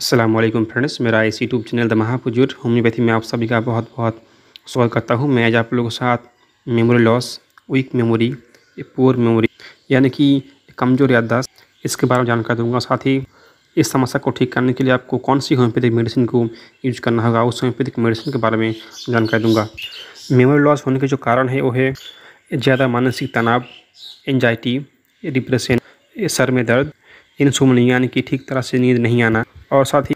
Aslam friends मेरा इस YouTube channel the दमाहापुजुर होम्योपैथी में आप सभी का बहुत बहुत स्वागत करता हूँ मैं आज आप लोगों के साथ memory loss weak memory poor memory यानी कि कमज़ोर याददाश्त इसके बारे में जानकारी दूंगा साथ ही इस समस्या को ठीक करने के लिए आपको कौन सी होम्योपैथिक मेडिसिन को यूज करना होगा उस होम्योपैथिक मेडिसिन के बारे में जानकारी दूंगा मेमोरी लॉस होने के जो कारण है वो है ज़्यादा मानसिक तनाव एनजाइटी डिप्रेशन सर में दर्द इंसुमन यानी कि ठीक तरह से नींद नहीं आना और साथ ही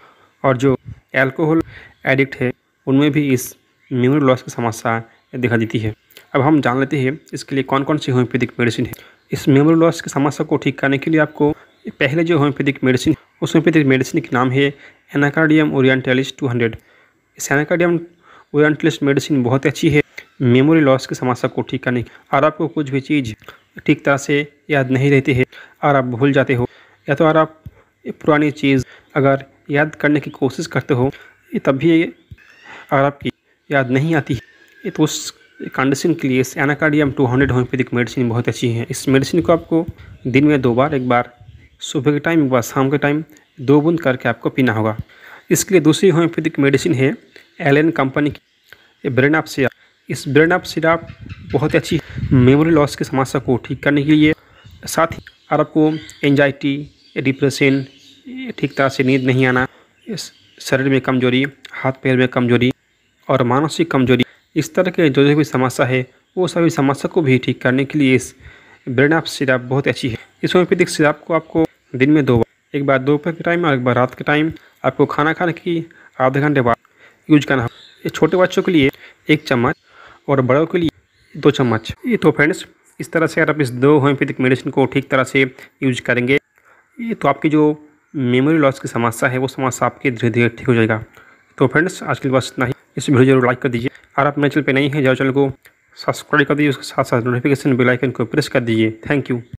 और जो एल्कोहल एडिक्ट है उनमें भी इस मेमोरी लॉस की समस्या दिखा देती है अब हम जान लेते हैं इसके लिए कौन कौन सी होम्योपैथिक मेडिसिन है इस मेमोरी लॉस की समस्या को ठीक करने के लिए आपको पहले जो होम्योपैथिक मेडिसिन उस होम्योपैथिक मेडिसिन का नाम है एनाकार्डियम टू हंड्रेड इस एनाकार्डियम ओरिएंटलिस मेडिसिन बहुत अच्छी है मेमोरी लॉस की समस्या को ठीक करने की और आपको कुछ भी चीज़ ठीक तरह से याद नहीं रहती है और आप भूल जाते हो या तो अगर आप पुरानी चीज़ अगर याद करने की कोशिश करते हो तब भी अगर आपकी याद नहीं आती है तो उस कंडीशन के लिए anacardium two hundred homeopathic medicine बहुत अच्छी है इस मेडिसिन को आपको दिन में दो बार एक बार सुबह के टाइम एक बार शाम के टाइम दो बूंद करके आपको पीना होगा इसके लिए दूसरी होम्योपैथिक मेडिसिन है एन कंपनी की ब्रेन ऑफ सिराप इस ब्रेन ऑफ सिराप बहुत अच्छी मेमोरी लॉस की समस्या को ठीक करने के लिए साथ ही और आपको एंजाइटी डिप्रेशन ठीक तरह से नींद नहीं आना शरीर में कमजोरी हाथ पैर में कमजोरी और मानसिक कमजोरी इस तरह के जो जो भी समस्या है वो सभी समस्या को भी ठीक करने के लिए इस ब्रेन ऑफ सिराप बहुत अच्छी है इस होम्योपैथिक सिराप को आपको दिन में दो बार एक बार दोपहर के टाइम और एक बार रात के टाइम आपको खाना खाने की आधे घंटे बाद यूज करना ये छोटे बच्चों के लिए एक चम्मच और बड़ों के लिए दो चम्मच ये तो फ्रेंड्स इस तरह से अगर आप इस दो होम्योपैथिक मेडिसिन को ठीक तरह से यूज करेंगे ये तो आपकी जो मेमोरी लॉस की समस्या है वो समस्या आपके धीरे धीरे ठीक हो जाएगा तो फ्रेंड्स आज के लिए बस इतना ही इस वीडियो जरूर लाइक कर दीजिए अगर आप मेरे चैनल पर नहीं है जो चैनल को सब्सक्राइब कर दीजिए उसके साथ साथ नोटिफिकेशन बेल आइकन को प्रेस कर दीजिए थैंक यू